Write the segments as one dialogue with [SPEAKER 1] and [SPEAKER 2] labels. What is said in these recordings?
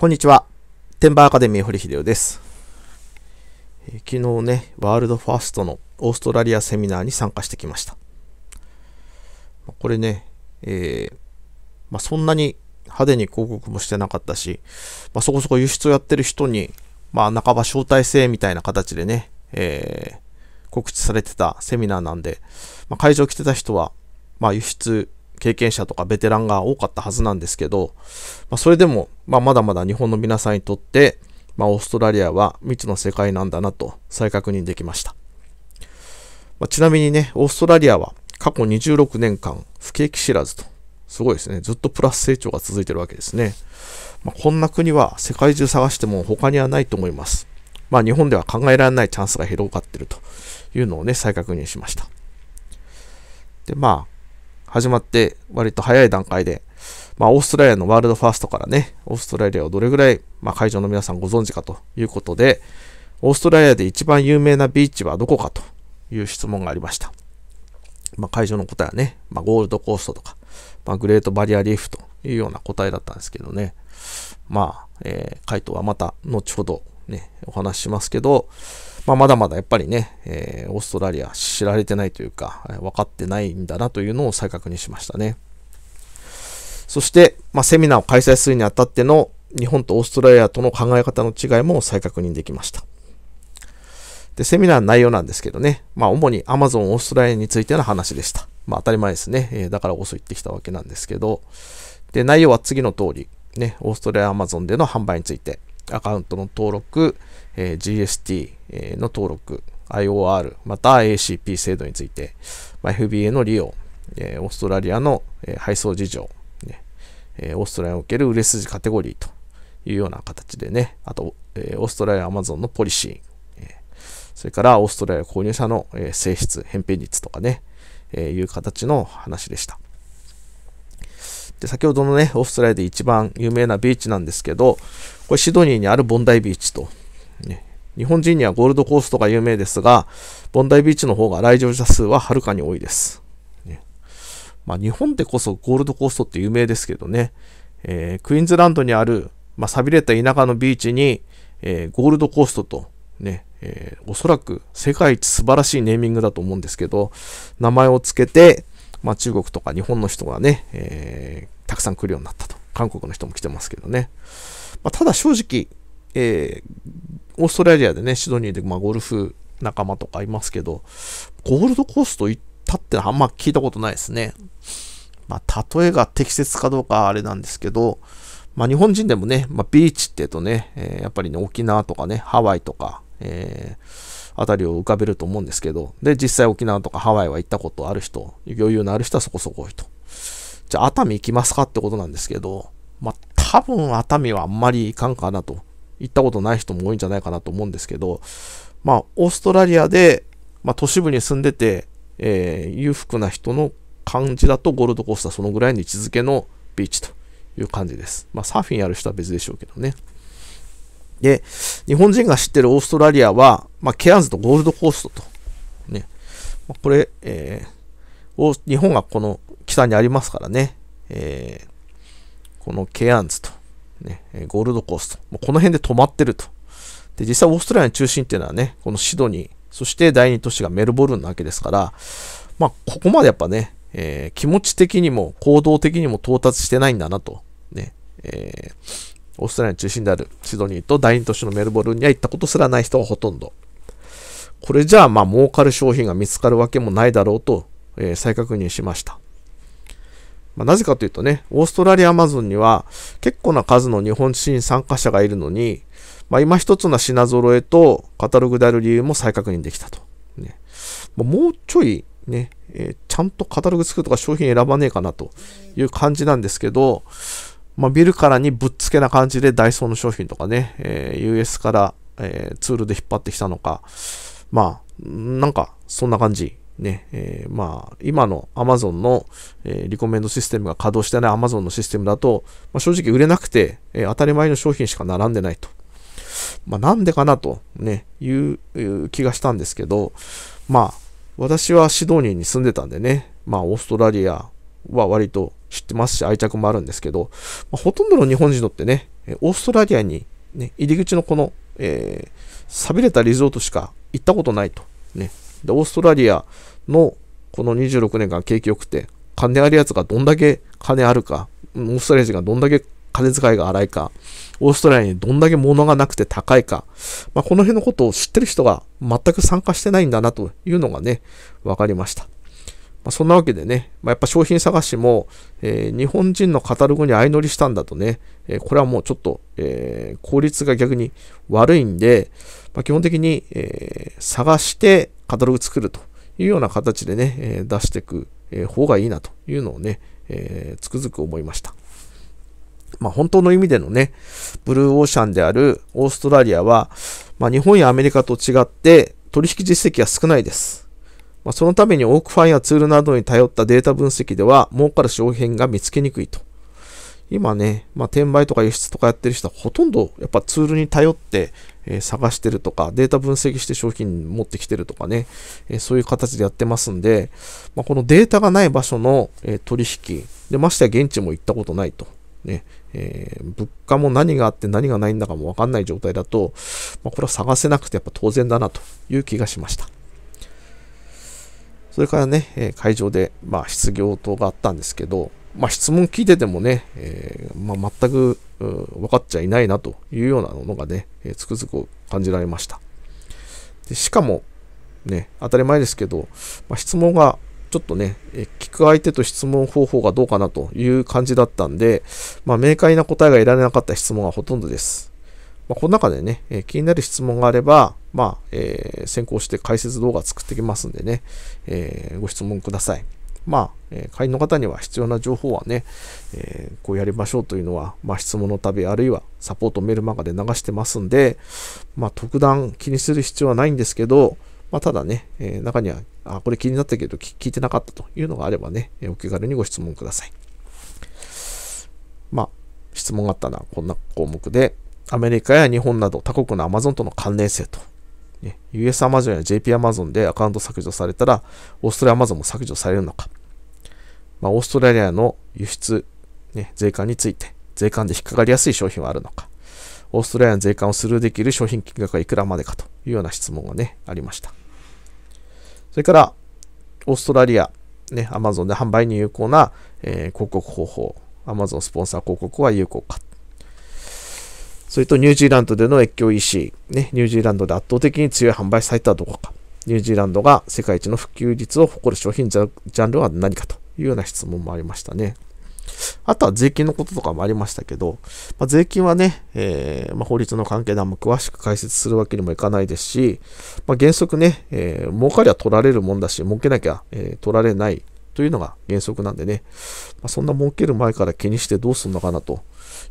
[SPEAKER 1] こんにちは。テンバーアカデミー堀秀夫です。昨日ね、ワールドファーストのオーストラリアセミナーに参加してきました。これね、えー、まあ、そんなに派手に広告もしてなかったし、まあ、そこそこ輸出をやってる人に、まあ、半ば招待制みたいな形でね、えー、告知されてたセミナーなんで、まあ、会場来てた人は、まあ、輸出経験者とかベテランが多かったはずなんですけど、まあ、それでも、まあ、まだまだ日本の皆さんにとって、まあ、オーストラリアは未知の世界なんだなと再確認できました。まあ、ちなみにね、オーストラリアは過去26年間不景気知らずと、すごいですね。ずっとプラス成長が続いてるわけですね。まあ、こんな国は世界中探しても他にはないと思います。まあ日本では考えられないチャンスが広がってるというのをね、再確認しました。で、まあ、始まって割と早い段階で、まあ、オーストラリアのワールドファーストからね、オーストラリアをどれぐらい、まあ、会場の皆さんご存知かということで、オーストラリアで一番有名なビーチはどこかという質問がありました。まあ、会場の答えはね、まあ、ゴールドコーストとか、まあ、グレートバリアリーフというような答えだったんですけどね、まあ、えー、回答はまた後ほどね、お話ししますけど、まあ、まだまだやっぱりね、えー、オーストラリア知られてないというか、え分かってないんだなというのを再確認しましたね。そして、まあ、セミナーを開催するにあたっての日本とオーストラリアとの考え方の違いも再確認できました。で、セミナーの内容なんですけどね、まあ、主に Amazon オーストラリアについての話でした。まあ、当たり前ですね。えー、だからこそ言ってきたわけなんですけど、で、内容は次の通り、ね、オーストラリア Amazon での販売について、アカウントの登録、えー、GST、えの登録、IOR、また ACP 制度について、まあ、FBA の利用、えー、オーストラリアの、え配送事情、ねえオーストラリアにおける売れ筋カテゴリーというような形でね、あと、えオーストラリア Amazon のポリシー、えそれからオーストラリア購入者の、え性質、返品率とかね、えいう形の話でした。で、先ほどのね、オーストラリアで一番有名なビーチなんですけど、これシドニーにあるボンダイビーチとね、日本人にはゴールドコーストが有名ですが、ボンダイビーチの方が来場者数ははるかに多いです。ね、まあ、日本でこそゴールドコーストって有名ですけどね、えー、クイーンズランドにある、まあ、寂れた田舎のビーチに、えー、ゴールドコーストと、ね、えー、おそらく世界一素晴らしいネーミングだと思うんですけど、名前を付けて、まあ、中国とか日本の人がね、えー、たくさん来るようになったと。韓国の人も来てますけどね。まあ、ただ正直、えー、オーストラリアでね、シドニーで、まあ、ゴルフ仲間とかいますけど、ゴールドコースト行ったってあんま聞いたことないですね。まあ、例えが適切かどうかあれなんですけど、まあ、日本人でもね、まあ、ビーチって言うとね、えー、やっぱりね、沖縄とかね、ハワイとか、えー、あたりを浮かべると思うんですけど、で、実際沖縄とかハワイは行ったことある人、余裕のある人はそこそこ多いと。じゃあ、熱海行きますかってことなんですけど、まあ、多分熱海はあんまり行かんかなと。行ったことない人も多いんじゃないかなと思うんですけど、まあ、オーストラリアで、まあ、都市部に住んでて、えー、裕福な人の感じだとゴールドコースターそのぐらいの位置づけのビーチという感じです。まあ、サーフィンやる人は別でしょうけどね。で、日本人が知ってるオーストラリアは、まあ、ケアンズとゴールドコーストと。ね。まあ、これ、えー、日本がこの北にありますからね。えー、このケアンズとね、ゴールドコースト。もうこの辺で止まってると。で、実際オーストラリアの中心っていうのはね、このシドニー、そして第2都市がメルボルンなわけですから、まあ、ここまでやっぱね、えー、気持ち的にも行動的にも到達してないんだなと。ね、えー、オーストラリアの中心であるシドニーと第2都市のメルボルンには行ったことすらない人はほとんど。これじゃあ、まあ、儲かる商品が見つかるわけもないだろうと、えー、再確認しました。まあ、なぜかというとね、オーストラリアアマゾンには結構な数の日本人参加者がいるのに、まあ、今一つの品揃えとカタログである理由も再確認できたと。ね、もうちょいね、えー、ちゃんとカタログ作るとか商品選ばねえかなという感じなんですけど、まあ、見るからにぶっつけな感じでダイソーの商品とかね、えー、US から、えー、ツールで引っ張ってきたのか、まあ、なんかそんな感じね、えー、まあ、今の Amazon の、えー、リコメンドシステムが稼働してない Amazon のシステムだと、まあ、正直売れなくて、えー、当たり前の商品しか並んでないと。まあ、なんでかなと、ね、いう気がしたんですけど、まあ、私はシドニーに住んでたんでね、まあ、オーストラリアは割と知ってますし、愛着もあるんですけど、まあ、ほとんどの日本人のってね、オーストラリアに、ね、入り口のこの、えー、寂れたリゾートしか行ったことないと。ね、で、オーストラリアのこの26年間景気良くて、金あるやつがどんだけ金あるか、オーストラリア人がどんだけ金遣いが荒いか、オーストラリアにどんだけ物がなくて高いか、まあ、この辺のことを知ってる人が全く参加してないんだなというのがね、わかりました。まあ、そんなわけでね、まあ、やっぱ商品探しも、えー、日本人のカタログに相乗りしたんだとね、えー、これはもうちょっと、えー、効率が逆に悪いんで、ま基本的に、え探して、カタログ作るというような形でね、え出していく方がいいなというのをね、えー、つくづく思いました。まあ、本当の意味でのね、ブルーオーシャンであるオーストラリアは、まあ、日本やアメリカと違って取引実績が少ないです。まあ、そのためにオークファイやツールなどに頼ったデータ分析では儲かる商品が見つけにくいと。今ね、まあ、転売とか輸出とかやってる人はほとんどやっぱツールに頼って、えー、探してるとか、データ分析して商品持ってきてるとかね、えー、そういう形でやってますんで、まあ、このデータがない場所の、えー、取引、で、ましては現地も行ったことないと。ね、えー、物価も何があって何がないんだかもわかんない状態だと、まあ、これは探せなくてやっぱ当然だなという気がしました。それからね、え会場で、まあ、失業等があったんですけど、まあ、質問聞いててもね、えー、まあ、全く分かっちゃいないなというようなのがね、えー、つくづく感じられました。でしかも、ね、当たり前ですけど、まあ、質問がちょっとね、えー、聞く相手と質問方法がどうかなという感じだったんで、ま明快な答えが得られなかった質問がほとんどです。まこの中でね、え気になる質問があれば、まあ、え先行して解説動画作ってきますんでね、えご質問ください。まあ、え会員の方には必要な情報はね、えー、こうやりましょうというのは、まあ、質問の度、あるいはサポートメールマガで流してますんで、まあ、特段気にする必要はないんですけど、まあ、ただね、えー、中には、あ、これ気になったけど聞いてなかったというのがあればね、えお気軽にご質問ください。まあ、質問があったのはこんな項目で、アメリカや日本など他国のアマゾンとの関連性と、ね、US アマゾンや JP アマゾンでアカウント削除されたら、オーストラリアアマゾンも削除されるのか、まあ、オーストラリアの輸出、ね、税関について、税関で引っかかりやすい商品はあるのか、オーストラリアの税関をスルーできる商品金額はいくらまでかというような質問がね、ありました。それから、オーストラリア、ね、Amazon で販売に有効な、えー、広告方法、Amazon スポンサー広告は有効か。それとニュージーランドでの越境 EC、ね、ニュージーランドで圧倒的に強い販売サイトはどこか。ニュージーランドが世界一の普及率を誇る商品ジャンルは何かというような質問もありましたね。あとは税金のこととかもありましたけど、まあ、税金はね、えー、まあ、法律の関係であんま詳しく解説するわけにもいかないですし、まあ、原則ね、えー、儲かりは取られるもんだし、儲けなきゃ、えー、取られないというのが原則なんでね、まあ、そんな儲ける前から気にしてどうすんのかなと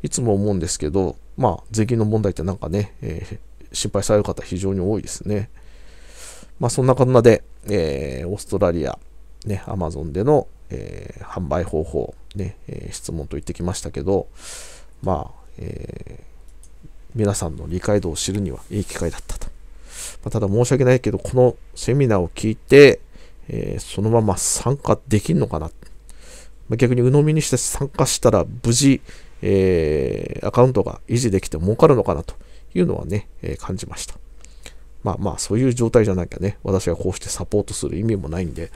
[SPEAKER 1] いつも思うんですけど、まあ、税金の問題ってなんかね、えー、心配される方非常に多いですね。まあ、そんなこんなで、えー、オーストラリア、ね、アマゾンでのえー、販売方法、ね、えー、質問と言ってきましたけど、まあ、えー、皆さんの理解度を知るにはいい機会だったと。まあ、ただ申し訳ないけど、このセミナーを聞いて、えそのまま参加できるのかな。まあ、逆に鵜呑みにして参加したら無事、えアカウントが維持できて儲かるのかなというのはね、え感じました。まあまあそういう状態じゃなきゃね、私がこうしてサポートする意味もないんで、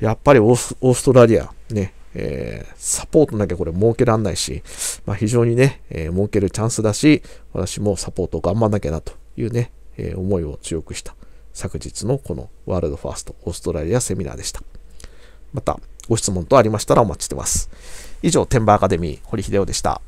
[SPEAKER 1] やっぱりオーストラリア、ね、えー、サポートなきゃこれ儲けらんないし、まあ、非常にね、えー、儲けるチャンスだし、私もサポートを頑張んなきゃなというね、えー、思いを強くした昨日のこのワールドファーストオーストラリアセミナーでした。また、ご質問等ありましたらお待ちしてます。以上、天馬アカデミー、堀秀夫でした。